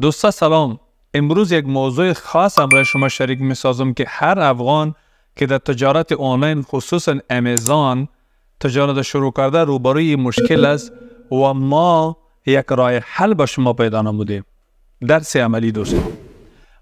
دوستا سلام امروز یک موضوع خاص هم شما شریک می سازم که هر افغان که در تجارت آنلاین خصوصا امیزان تجارت شروع کرده روبروی مشکل است و ما یک راه حل به شما پیدا نمودیم درس عملی دوستان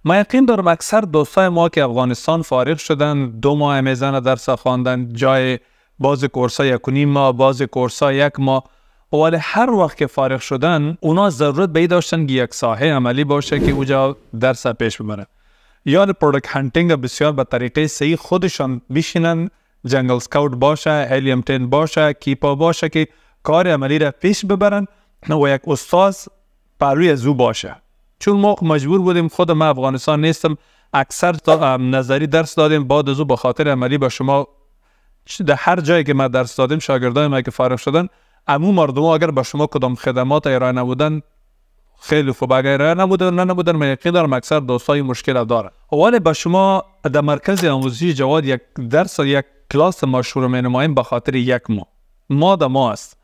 ما یقین دارم اکثر دوستای ما که افغانستان فارغ شدن دو ماه امیزان درس خواندن جای باز کورسا یک و نیم ماه کورسا یک ماه اول هر وقت که فارغ شدن اونا ضرورت به داشتن که یک ساحه عملی باشه که اوجا درس پیش ببره یا پرودکت هنتنگ بسیار به طریقه صحیح خودشان بشینن جنگل سکاوت باشه هلیم تین باشه کیپا باشه که کار عملی را پیش ببرن و یک استاد پروی از او باشه چون ما خب مجبور بودیم خود ما افغانستان نیستم اکثر تا نظری درس دادیم بعد از او به خاطر عملی با شما در هر جایی که ما درس دادیم شاگردان ما که فارغ شدن امو مردم اگر به شما کدام خدمات ارائه نبودن خیلی خوب اگر ارائه نبودن نبودن من یقین دارم اکثر دوستای مشکل داره اول به شما در مرکز آموزشی جواد یک درس و یک کلاس مشهور می نماییم به خاطر یک ماه ما ما است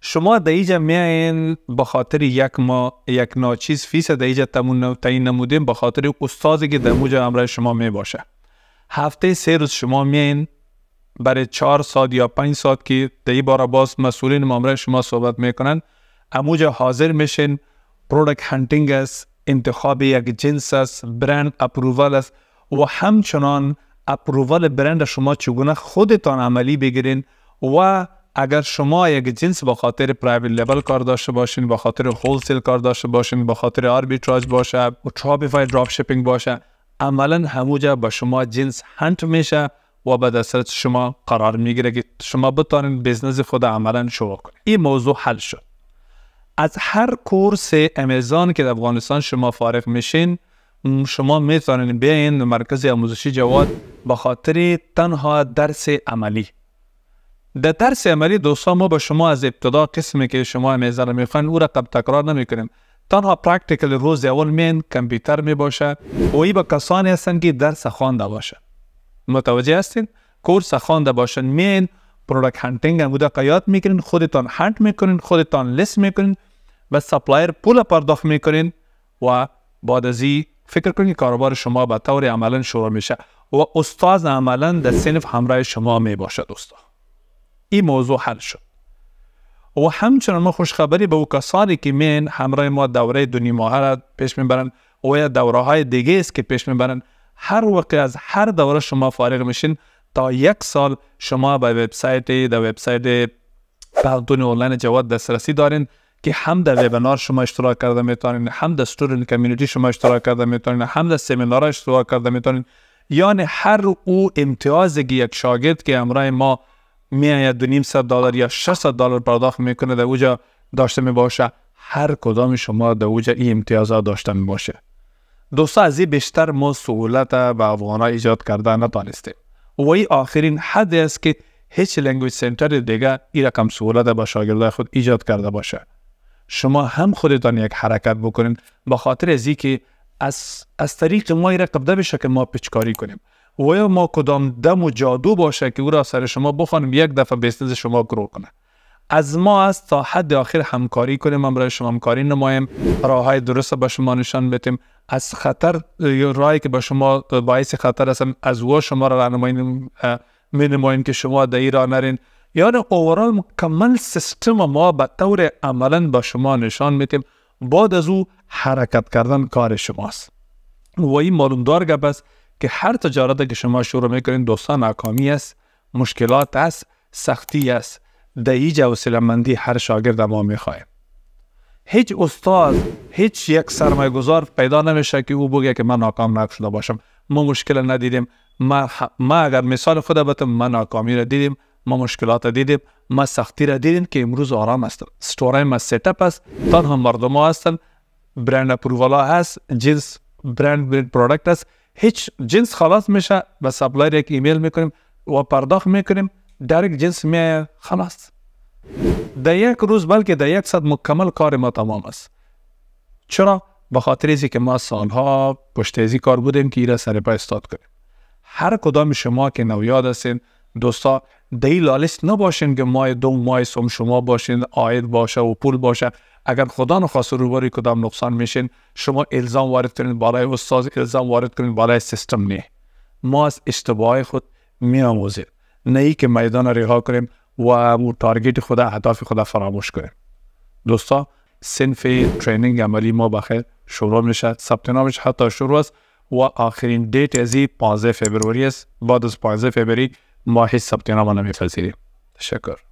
شما در اینجا این به خاطر یک ما یک ناچیز فیس در اینجا تعیین نمودیم به خاطر استادی که در موجه همراه شما می باشه هفته سه روز شما این برای چهار ساعت یا پنج ساعت که دی بار باز مسئولین معامله شما صحبت میکنن اموجا حاضر میشین پروڈک هنتینگ است انتخاب یک جنس است برند اپرووال است و همچنان اپرووال برند شما چگونه خودتان عملی بگیرین و اگر شما یک جنس با خاطر پرایوت لیبل کار داشته باشین با خاطر سیل کار داشته باشین با خاطر آربیتراژ باشه و شاپیفای دراپ شیپینگ باشه عملا هموجا با شما جنس هنت میشه و به دسترس شما قرار میگیره که شما بتانید بزنس خود عملا شروع کنید این موضوع حل شد از هر کورس امیزان که در افغانستان شما فارغ میشین شما میتونید بیاین مرکز آموزشی جواد به خاطر تنها درس عملی در درس عملی دوستان ما به شما از ابتدا قسمی که شما امیزان میخواین او قبل تکرار نمیکنیم تنها پرکتیکل روز اول مین کمپیوتر می باشه و ای به کسانی هستند که درس خوانده باشه متوجه هستین کورس خوانده باشن مین پروڈکت هانتینگ هم قیاد میکنین خودتان هانت میکنین خودتان لیست میکنین و سپلایر پول پرداخت میکنین و بعد از فکر کنید کاروبار شما به طور عملا شروع میشه و استاد عملا در سنف همراه شما می باشد دوستا این موضوع حل شد و همچنان ما خوشخبری به او کسانی که من همراه ما دوره دونی ماهر را پیش میبرن و یا دوره های دیگه است که پیش میبرن هر وقت از هر دوره شما فارغ میشین تا یک سال شما به وبسایت در وبسایت پهلتون آنلاین جواد دسترسی دارین که هم در وبینار شما اشتراک کرده میتونین هم در استودنت کمیونیتی شما اشتراک کرده میتونین هم در سمینار اشتراک کرده میتونین یعنی هر او امتیاز که یک شاگرد که امرای ما میآید دو نیم صد دلار یا 600 دلار پرداخت میکنه در اوجا داشته میباشه هر کدام شما در اوجا این امتیازات داشته میباشه دوستا از بیشتر ما سهولت به افغان ایجاد کرده نتانستیم و ای آخرین حد است که هیچ لنگویج سنتر دیگه این رقم سهولت به شاگرده خود ایجاد کرده باشه شما هم خودتان یک حرکت بکنین با خاطر از که از, از طریق ما این قبضه بشه که ما پیچکاری کنیم و یا ما کدام دم و جادو باشه که او را سر شما بخوانیم یک دفعه بیزنس شما گرو کنه از ما است تا حد آخر همکاری کنیم ما برای شما همکاری نمایم راه های درست به شما نشان بدیم از خطر راهی که به شما باعث خطر است از او شما را راهنمایی می که شما در این راه نرین یعنی اوورال مکمل سیستم ما به طور عملا به شما نشان میتیم بعد از او حرکت کردن کار شماست و این دار گپ است که هر تجارتی که شما شروع میکنین دوستان ناکامی است مشکلات است سختی است در هیچ مندی هر شاگرد ما میخوایم هیچ استاد هیچ یک سرمایه گذار پیدا نمیشه که او بگه که من ناکام نشده باشم ما مشکل ندیدیم ما, اگر مثال خود بتم من ناکامی را دیدیم ما مشکلات را دیدیم ما سختی را دیدیم که امروز آرام هستم ستوره ما سیتپ است هم مردم ها هستن برند اپرووالا هست جنس برند برند پرودکت است هیچ جنس خلاص میشه و سپلایر یک ایمیل میکنیم و پرداخت میکنیم ډایرکت جنس آید خلاص در یک روز بلکه در یک صد مکمل کار ما تمام است چرا به خاطر ازی که ما سالها پشت ازی کار بودیم که ایره سر پای استاد کنیم هر کدام شما که نویاد هستین دوستا دی لالست نباشین که مای دو مای سوم شما باشین آید باشه و پول باشه اگر خدا رو باری کدام نقصان میشین شما الزام وارد کنین برای استاد الزام وارد کنین برای سیستم نه ما از اشتباه خود میاموزیم نه ای که میدان رها کنیم و او تارگیت خود اهداف خود فراموش کنیم دوستا سنف ترینینگ عملی ما بخیر شروع میشه ثبت نامش حتی شروع است و آخرین دیت از 15 فوریه است بعد از 15 فوریه ما هیچ ثبت نام نمیپذیریم تشکر